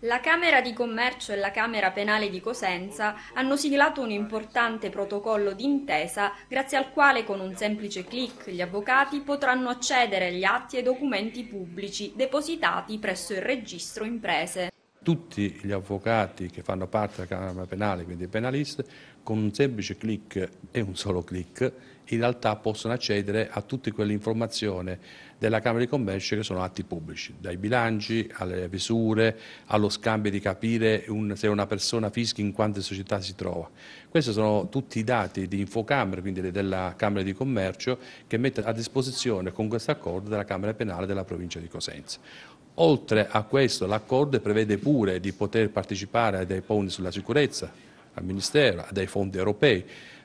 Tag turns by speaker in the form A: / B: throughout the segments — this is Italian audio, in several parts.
A: La Camera di Commercio e la Camera Penale di Cosenza hanno siglato un importante protocollo d'intesa grazie al quale con un semplice clic gli avvocati potranno accedere agli atti e documenti pubblici depositati presso il registro imprese.
B: Tutti gli avvocati che fanno parte della Camera Penale, quindi penalisti, con un semplice clic e un solo clic in realtà possono accedere a tutte quelle informazioni della Camera di Commercio che sono atti pubblici, dai bilanci alle misure, allo scambio di capire un, se una persona fischi in quante società si trova. Questi sono tutti i dati di Infocamera, quindi della Camera di Commercio, che mette a disposizione con questo accordo della Camera Penale della provincia di Cosenza. Oltre a questo l'accordo prevede pure di poter partecipare a dei fondi sulla sicurezza, al Ministero, a dei fondi europei,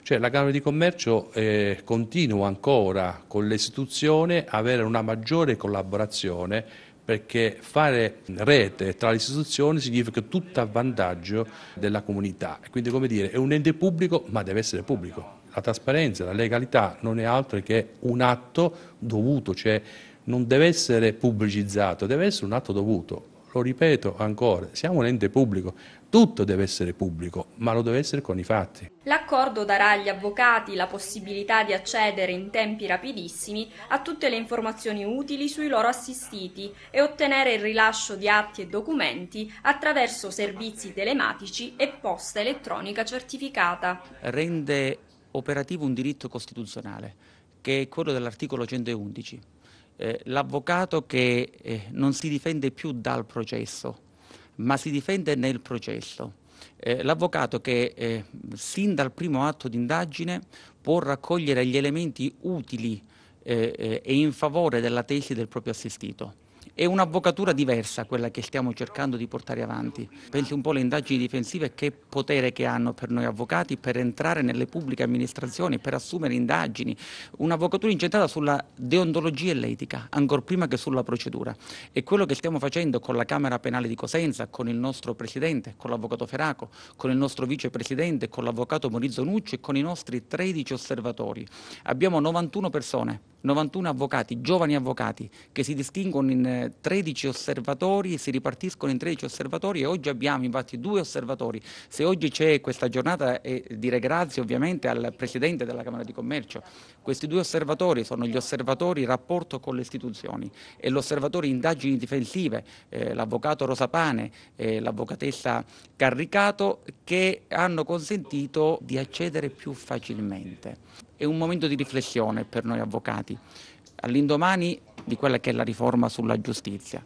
B: cioè la Camera di Commercio eh, continua ancora con l'istituzione a avere una maggiore collaborazione perché fare rete tra le istituzioni significa tutto a vantaggio della comunità. Quindi come dire, è un ente pubblico ma deve essere pubblico. La trasparenza, la legalità non è altro che un atto dovuto, cioè non deve essere pubblicizzato, deve essere un atto dovuto lo ripeto ancora, siamo un ente pubblico, tutto deve essere pubblico, ma lo deve essere con i fatti.
A: L'accordo darà agli avvocati la possibilità di accedere in tempi rapidissimi a tutte le informazioni utili sui loro assistiti e ottenere il rilascio di atti e documenti attraverso servizi telematici e posta elettronica certificata.
C: Rende operativo un diritto costituzionale, che è quello dell'articolo 111 eh, l'avvocato che eh, non si difende più dal processo, ma si difende nel processo. Eh, l'avvocato che eh, sin dal primo atto d'indagine può raccogliere gli elementi utili eh, eh, e in favore della tesi del proprio assistito. È un'avvocatura diversa quella che stiamo cercando di portare avanti. Pensi un po' alle indagini difensive, che potere che hanno per noi avvocati per entrare nelle pubbliche amministrazioni, per assumere indagini. Un'avvocatura incentrata sulla deontologia e l'etica, ancor prima che sulla procedura. È quello che stiamo facendo con la Camera Penale di Cosenza, con il nostro Presidente, con l'Avvocato Feraco, con il nostro Vicepresidente, con l'Avvocato Maurizio Nucci e con i nostri 13 osservatori. Abbiamo 91 persone 91 avvocati, giovani avvocati, che si distinguono in 13 eh, osservatori, e si ripartiscono in 13 osservatori e oggi abbiamo infatti due osservatori. Se oggi c'è questa giornata e eh, dire grazie ovviamente al Presidente della Camera di Commercio, questi due osservatori sono gli osservatori rapporto con le istituzioni e l'osservatore indagini difensive, eh, l'avvocato Rosapane e l'avvocatessa Carricato che hanno consentito di accedere più facilmente è un momento di riflessione per noi avvocati, all'indomani di quella che è la riforma sulla giustizia,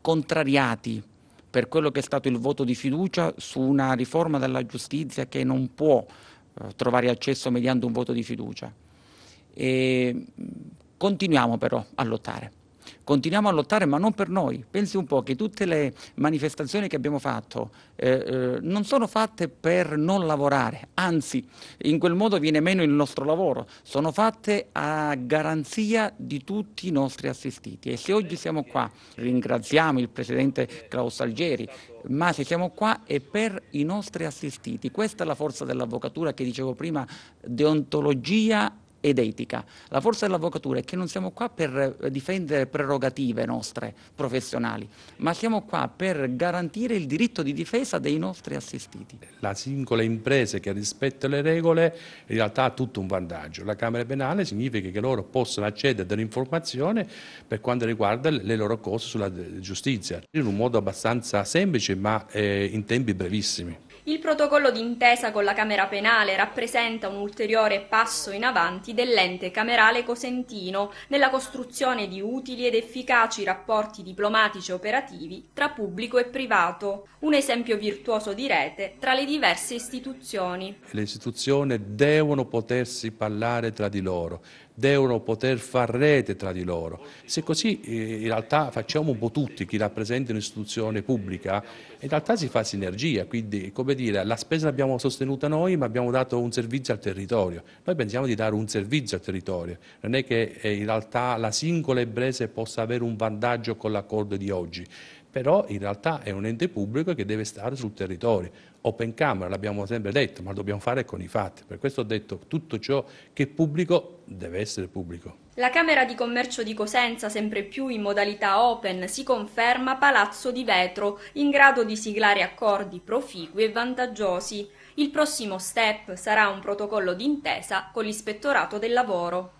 C: contrariati per quello che è stato il voto di fiducia su una riforma della giustizia che non può eh, trovare accesso mediante un voto di fiducia. E mm, continuiamo però a lottare continuiamo a lottare ma non per noi. Pensi un po' che tutte le manifestazioni che abbiamo fatto eh, eh, non sono fatte per non lavorare, anzi in quel modo viene meno il nostro lavoro, sono fatte a garanzia di tutti i nostri assistiti e se oggi siamo qua ringraziamo il Presidente Klaus Algeri, ma se siamo qua è per i nostri assistiti, questa è la forza dell'avvocatura che dicevo prima, deontologia ed etica. La forza dell'avvocatura è che non siamo qua per eh, difendere prerogative nostre professionali, ma siamo qua per garantire il diritto di difesa dei nostri assistiti. La singola impresa che rispetta le
B: regole in realtà ha tutto un vantaggio. La Camera Penale significa che loro possono accedere all'informazione per quanto riguarda le loro cose sulla eh, giustizia, in un modo abbastanza semplice ma eh, in tempi brevissimi
A: il protocollo d'intesa con la Camera Penale rappresenta un ulteriore passo in avanti dell'ente camerale cosentino nella costruzione di utili ed efficaci rapporti diplomatici e operativi tra pubblico e privato, un esempio virtuoso di rete tra le diverse istituzioni.
B: Le istituzioni devono potersi parlare tra di loro, devono poter far rete tra di loro. Se così eh, in realtà facciamo un po' tutti, chi rappresenta un'istituzione pubblica, in realtà si fa sinergia, quindi come dire, la spesa l'abbiamo sostenuta noi ma abbiamo dato un servizio al territorio. Noi pensiamo di dare un servizio al territorio, non è che eh, in realtà la singola impresa possa avere un vantaggio con l'accordo di oggi però in realtà è un ente pubblico che deve stare sul territorio. Open Camera, l'abbiamo sempre detto, ma lo dobbiamo fare con i fatti. Per questo ho detto tutto ciò che è pubblico deve essere pubblico.
A: La Camera di Commercio di Cosenza, sempre più in modalità open, si conferma palazzo di vetro, in grado di siglare accordi proficui e vantaggiosi. Il prossimo step sarà un protocollo d'intesa con l'ispettorato del lavoro.